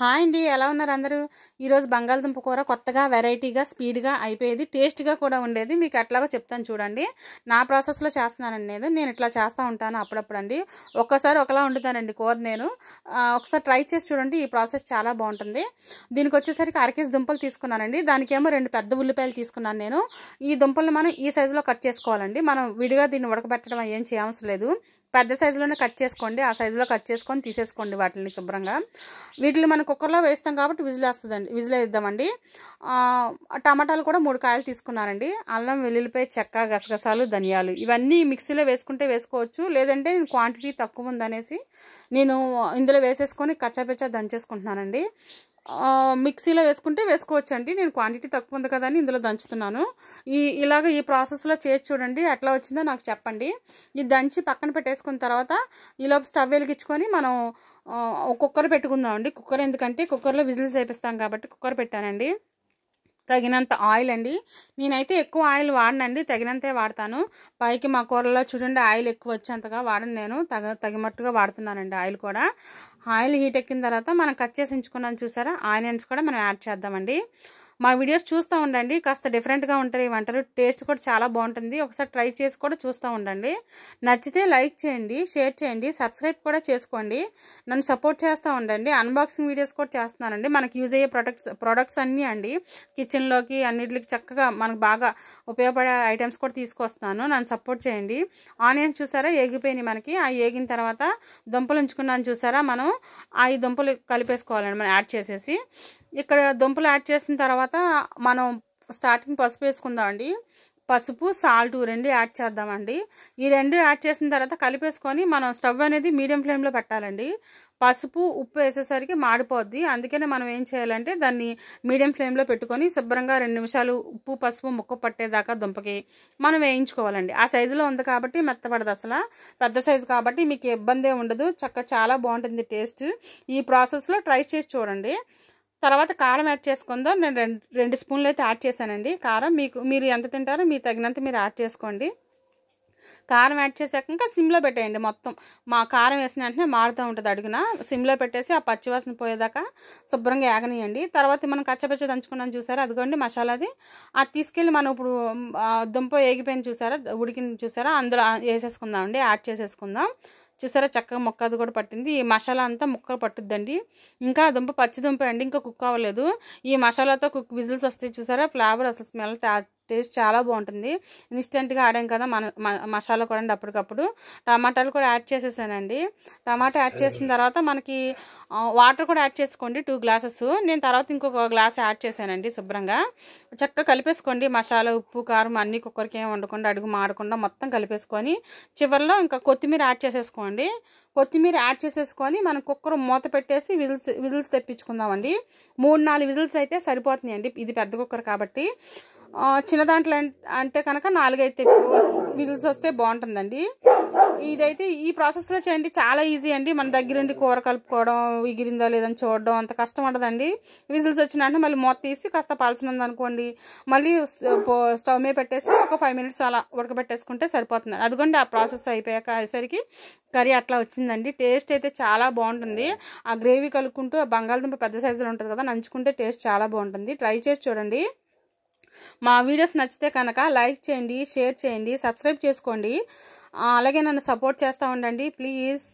hi అండి ఎలా ఉన్నారు అందరూ ఈరోజు బంగాళదుంప కూర కొత్తగా వెరైటీగా స్పీడ్గా అయిపోయేది టేస్ట్గా కూడా ఉండేది మీకు ఎట్లాగో చెప్తాను చూడండి నా ప్రాసెస్లో చేస్తున్నానండి నేను నేను ఇట్లా చేస్తూ ఉంటాను అప్పుడప్పుడు అండి ఒక్కసారి ఒకలా వండుతానండి కూర నేను ఒకసారి ట్రై చేసి చూడండి ఈ ప్రాసెస్ చాలా బాగుంటుంది దీనికి వచ్చేసరికి అరకేసి దుంపలు తీసుకున్నానండి దానికేమో రెండు పెద్ద ఉల్లిపాయలు తీసుకున్నాను నేను ఈ దుంపలను మనం ఈ సైజులో కట్ చేసుకోవాలండి మనం విడిగా దీన్ని ఉడకబెట్టడం ఏం చేయవలసిన లేదు పెద్ద సైజులోనే కట్ చేసుకోండి ఆ సైజులో కట్ చేసుకొని తీసేసుకోండి వాటిని శుభ్రంగా వీటిని మనం కుక్కర్లో వేస్తాం కాబట్టి విజిల్ వస్తుందండి విజిల్ వేద్దామండి టమాటాలు కూడా మూడు కాయలు తీసుకున్నారండి అల్లం వెల్లుల్లిపై చెక్క గసగసాలు ధనియాలు ఇవన్నీ మిక్సీలో వేసుకుంటే వేసుకోవచ్చు లేదంటే నేను క్వాంటిటీ తక్కువ ఉందనేసి నేను ఇందులో వేసేసుకొని కచ్చాపెచ్చా దంచేసుకుంటున్నానండి మిక్సీలో వేసుకుంటే వేసుకోవచ్చండి నేను క్వాంటిటీ తక్కువ ఉంది కదా అని ఇందులో దంచుతున్నాను ఈ ఇలాగ ఈ ప్రాసెస్లో చేసి చూడండి ఎట్లా వచ్చిందో నాకు చెప్పండి ఇది దంచి పక్కన పెట్టేసుకున్న తర్వాత ఈలోపు స్టవ్ వెలిగించుకొని మనం కుక్కర్ పెట్టుకుందాం అండి కుక్కర్ ఎందుకంటే కుక్కర్లో విజిల్ చేపిస్తాం కాబట్టి కుక్కర్ పెట్టానండి తగినంత ఆయిల్ అండి నేనైతే ఎక్కువ ఆయిల్ వాడనండి తగినంతే వాడతాను పైకి మా కూరలో చూడండి ఆయిల్ ఎక్కువ వచ్చేంతగా వాడను నేను తగ తగినట్టుగా వాడుతున్నానండి ఆయిల్ కూడా ఆయిల్ హీట్ ఎక్కిన తర్వాత మనం కట్ చేసి ఉంచుకున్నాను చూసారా ఆనియన్స్ కూడా మనం యాడ్ చేద్దామండి మా వీడియోస్ చూస్తూ ఉండండి కాస్త డిఫరెంట్గా ఉంటాయి ఈ వంటలు టేస్ట్ కూడా చాలా బాగుంటుంది ఒకసారి ట్రై చేసి కూడా చూస్తూ ఉండండి నచ్చితే లైక్ చేయండి షేర్ చేయండి సబ్స్క్రైబ్ కూడా చేసుకోండి నన్ను సపోర్ట్ చేస్తూ ఉండండి అన్బాక్సింగ్ వీడియోస్ కూడా చేస్తున్నానండి మనకి యూజ్ అయ్యే ప్రొడక్ట్స్ ప్రొడక్ట్స్ అన్నీ అండి కిచెన్లోకి అన్నిటికి చక్కగా మనకు బాగా ఉపయోగపడే ఐటమ్స్ కూడా తీసుకొస్తాను నన్ను సపోర్ట్ చేయండి ఆనియన్స్ చూసారా ఏగిపోయినాయి మనకి ఆ ఏగిన తర్వాత దుంపలు ఉంచుకున్నాను చూసారా మనం ఆ దుంపలు కలిపేసుకోవాలండి మనం యాడ్ చేసేసి ఇక్కడ దుంపలు యాడ్ చేసిన తర్వాత తర్వాత మనం స్టార్టింగ్ పసుపు వేసుకుందాం అండి పసుపు సాల్ట్ రెండు యాడ్ చేద్దామండి ఈ రెండు యాడ్ చేసిన తర్వాత కలిపేసుకొని మనం స్టవ్ అనేది మీడియం ఫ్లేమ్లో పెట్టాలండి పసుపు ఉప్పు వేసేసరికి మాడిపోద్ది అందుకనే మనం ఏం చేయాలంటే దాన్ని మీడియం ఫ్లేమ్లో పెట్టుకొని శుభ్రంగా రెండు నిమిషాలు ఉప్పు పసుపు ముక్క పట్టేదాకా దుంపకి మనం వేయించుకోవాలండి ఆ సైజులో ఉంది కాబట్టి మెత్తపడదు అసలు పెద్ద సైజు కాబట్టి మీకు ఇబ్బందే ఉండదు చక్క చాలా బాగుంటుంది టేస్ట్ ఈ ప్రాసెస్లో ట్రై చేసి చూడండి తర్వాత కారం యాడ్ చేసుకుందాం నేను రెండు రెండు స్పూన్లు అయితే యాడ్ చేశానండి కారం మీకు మీరు ఎంత తింటారో మీరు తగినంత మీరు యాడ్ చేసుకోండి కారం యాడ్ చేసాక ఇంకా సిమ్లో పెట్టేయండి మొత్తం మా కారం వేసిన వెంటనే మారుతూ ఉంటుంది అడుగున సిమ్లో పెట్టేసి ఆ పచ్చివాసన పోయేదాకా శుభ్రంగా ఏగనియండి తర్వాత మనం కచ్చపచ్చ దంచుకున్నాం చూసారా అదిగోండి మసాలాది అది తీసుకెళ్ళి మనం ఇప్పుడు దుంప ఏగిపోయింది చూసారా ఉడికింది చూసారా అందులో వేసేసుకుందాం అండి యాడ్ చేసేసుకుందాం చూసారా చక్కగా మొక్క అది కూడా పట్టింది ఈ మసాలా అంతా ముక్క పట్టుద్దండి ఇంకా దుంప పచ్చి దుంప అండి ఇంకా కుక్ అవ్వలేదు ఈ మసాలాతో కుక్ విజిల్స్ వస్తాయి చూసారా ఫ్లేవర్ అసలు స్మెల్ టేస్ట్ చాలా బాగుంటుంది ఇన్స్టెంట్గా ఆడాం కదా మన మసాలా కూడా అండి అప్పటికప్పుడు టమాటాలు కూడా యాడ్ చేసేసానండి టమాటా యాడ్ చేసిన తర్వాత మనకి వాటర్ కూడా యాడ్ చేసుకోండి టూ గ్లాసెస్ నేను తర్వాత ఇంకొక గ్లాస్ యాడ్ చేశానండి శుభ్రంగా చక్కగా కలిపేసుకోండి మసాలా ఉప్పు కారం అన్నీ కుక్కర్కి ఏమి వండకుండా అడుగు మాడకుండా మొత్తం కలిపేసుకొని చివరిలో ఇంకా కొత్తిమీర యాడ్ చేసేసుకోండి కొత్తిమీర యాడ్ చేసేసుకొని మనం కుక్కర్ మూత పెట్టేసి విజిల్స్ విజిల్స్ తెప్పించుకుందామండి మూడు నాలుగు విజిల్స్ అయితే సరిపోతున్నాయండి ఇది పెద్ద కుక్కర్ కాబట్టి చిన్న దాంట్లో అంటే కనుక నాలుగైతే విజిల్స్ వస్తే బాగుంటుందండి ఇదైతే ఈ ప్రాసెస్లో చేయండి చాలా ఈజీ అండి మన దగ్గరుండి కూర కలుపుకోవడం ఇగిరిందో లేదని చూడడం అంత కష్టం ఉండదండి విజిల్స్ వచ్చినంటే మళ్ళీ మూత తీసి కాస్త పాల్చినది అనుకోండి మళ్ళీ స్టవ్ మీద పెట్టేసి ఒక ఫైవ్ మినిట్స్ అలా ఉడకబెట్టేసుకుంటే సరిపోతుంది అదిగోండి ఆ ప్రాసెస్ అయిపోయాక అయ్యేసరికి కర్రీ అట్లా వచ్చిందండి టేస్ట్ అయితే చాలా బాగుంటుంది ఆ గ్రేవీ కలుపుకుంటూ బంగాళదుంప పెద్ద సైజులో ఉంటుంది కదా నంచుకుంటే టేస్ట్ చాలా బాగుంటుంది ట్రై చేసి చూడండి మా వీడియోస్ నచ్చితే కనుక లైక్ చేయండి షేర్ చేయండి సబ్స్క్రైబ్ చేసుకోండి అలాగే నన్ను సపోర్ట్ చేస్తూ ఉండండి ప్లీజ్